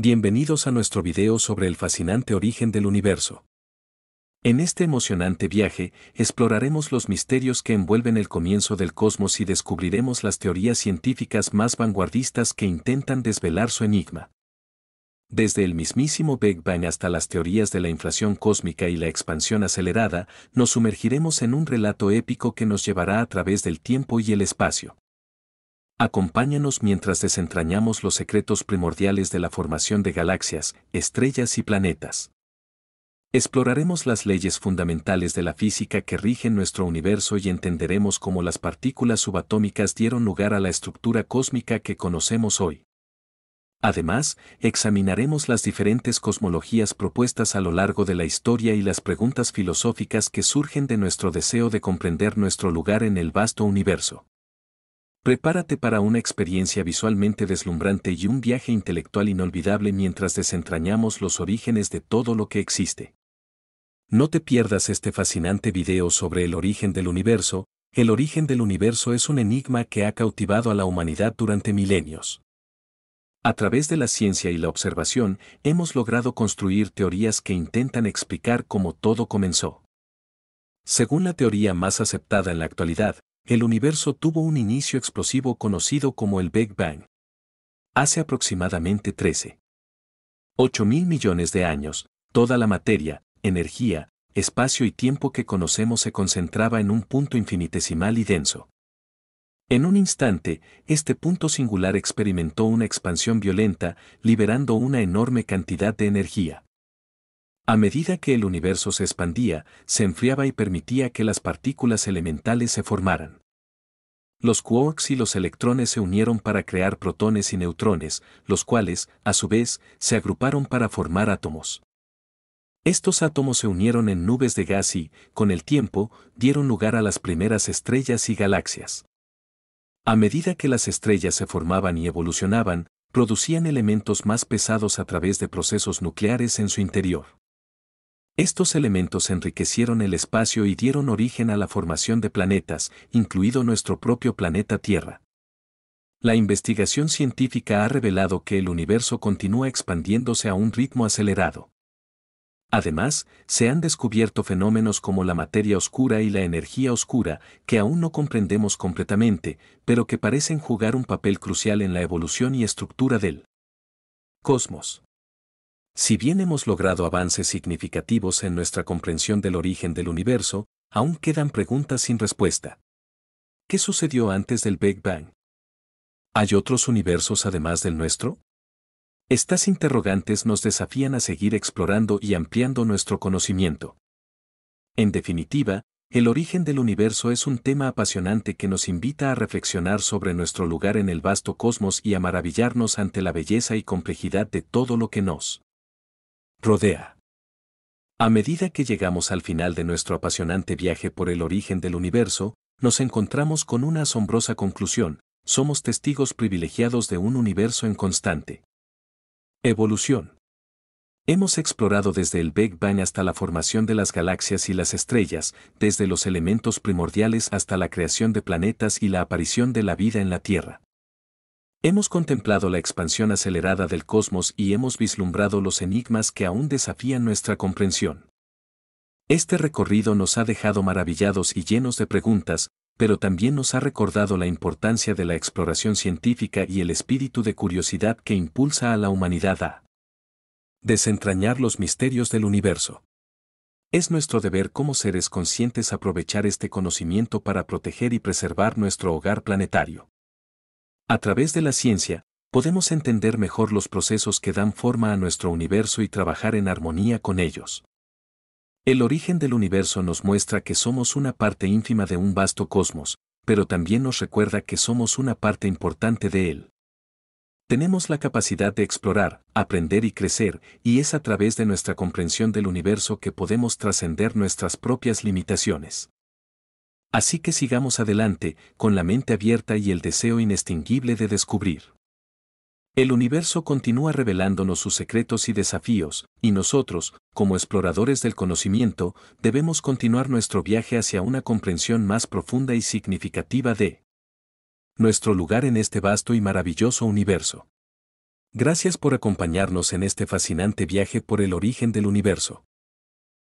Bienvenidos a nuestro video sobre el fascinante origen del universo. En este emocionante viaje, exploraremos los misterios que envuelven el comienzo del cosmos y descubriremos las teorías científicas más vanguardistas que intentan desvelar su enigma. Desde el mismísimo Big Bang hasta las teorías de la inflación cósmica y la expansión acelerada, nos sumergiremos en un relato épico que nos llevará a través del tiempo y el espacio. Acompáñanos mientras desentrañamos los secretos primordiales de la formación de galaxias, estrellas y planetas. Exploraremos las leyes fundamentales de la física que rigen nuestro universo y entenderemos cómo las partículas subatómicas dieron lugar a la estructura cósmica que conocemos hoy. Además, examinaremos las diferentes cosmologías propuestas a lo largo de la historia y las preguntas filosóficas que surgen de nuestro deseo de comprender nuestro lugar en el vasto universo. Prepárate para una experiencia visualmente deslumbrante y un viaje intelectual inolvidable mientras desentrañamos los orígenes de todo lo que existe. No te pierdas este fascinante video sobre el origen del universo, el origen del universo es un enigma que ha cautivado a la humanidad durante milenios. A través de la ciencia y la observación, hemos logrado construir teorías que intentan explicar cómo todo comenzó. Según la teoría más aceptada en la actualidad, el universo tuvo un inicio explosivo conocido como el Big Bang. Hace aproximadamente 13.8 mil millones de años, toda la materia, energía, espacio y tiempo que conocemos se concentraba en un punto infinitesimal y denso. En un instante, este punto singular experimentó una expansión violenta, liberando una enorme cantidad de energía. A medida que el universo se expandía, se enfriaba y permitía que las partículas elementales se formaran. Los quarks y los electrones se unieron para crear protones y neutrones, los cuales, a su vez, se agruparon para formar átomos. Estos átomos se unieron en nubes de gas y, con el tiempo, dieron lugar a las primeras estrellas y galaxias. A medida que las estrellas se formaban y evolucionaban, producían elementos más pesados a través de procesos nucleares en su interior. Estos elementos enriquecieron el espacio y dieron origen a la formación de planetas, incluido nuestro propio planeta Tierra. La investigación científica ha revelado que el universo continúa expandiéndose a un ritmo acelerado. Además, se han descubierto fenómenos como la materia oscura y la energía oscura que aún no comprendemos completamente, pero que parecen jugar un papel crucial en la evolución y estructura del cosmos. Si bien hemos logrado avances significativos en nuestra comprensión del origen del universo, aún quedan preguntas sin respuesta. ¿Qué sucedió antes del Big Bang? ¿Hay otros universos además del nuestro? Estas interrogantes nos desafían a seguir explorando y ampliando nuestro conocimiento. En definitiva, el origen del universo es un tema apasionante que nos invita a reflexionar sobre nuestro lugar en el vasto cosmos y a maravillarnos ante la belleza y complejidad de todo lo que nos Rodea. A medida que llegamos al final de nuestro apasionante viaje por el origen del universo, nos encontramos con una asombrosa conclusión, somos testigos privilegiados de un universo en constante. Evolución. Hemos explorado desde el Big Bang hasta la formación de las galaxias y las estrellas, desde los elementos primordiales hasta la creación de planetas y la aparición de la vida en la Tierra. Hemos contemplado la expansión acelerada del cosmos y hemos vislumbrado los enigmas que aún desafían nuestra comprensión. Este recorrido nos ha dejado maravillados y llenos de preguntas, pero también nos ha recordado la importancia de la exploración científica y el espíritu de curiosidad que impulsa a la humanidad a desentrañar los misterios del universo. Es nuestro deber como seres conscientes aprovechar este conocimiento para proteger y preservar nuestro hogar planetario. A través de la ciencia, podemos entender mejor los procesos que dan forma a nuestro universo y trabajar en armonía con ellos. El origen del universo nos muestra que somos una parte ínfima de un vasto cosmos, pero también nos recuerda que somos una parte importante de él. Tenemos la capacidad de explorar, aprender y crecer, y es a través de nuestra comprensión del universo que podemos trascender nuestras propias limitaciones. Así que sigamos adelante, con la mente abierta y el deseo inextinguible de descubrir. El universo continúa revelándonos sus secretos y desafíos, y nosotros, como exploradores del conocimiento, debemos continuar nuestro viaje hacia una comprensión más profunda y significativa de nuestro lugar en este vasto y maravilloso universo. Gracias por acompañarnos en este fascinante viaje por el origen del universo.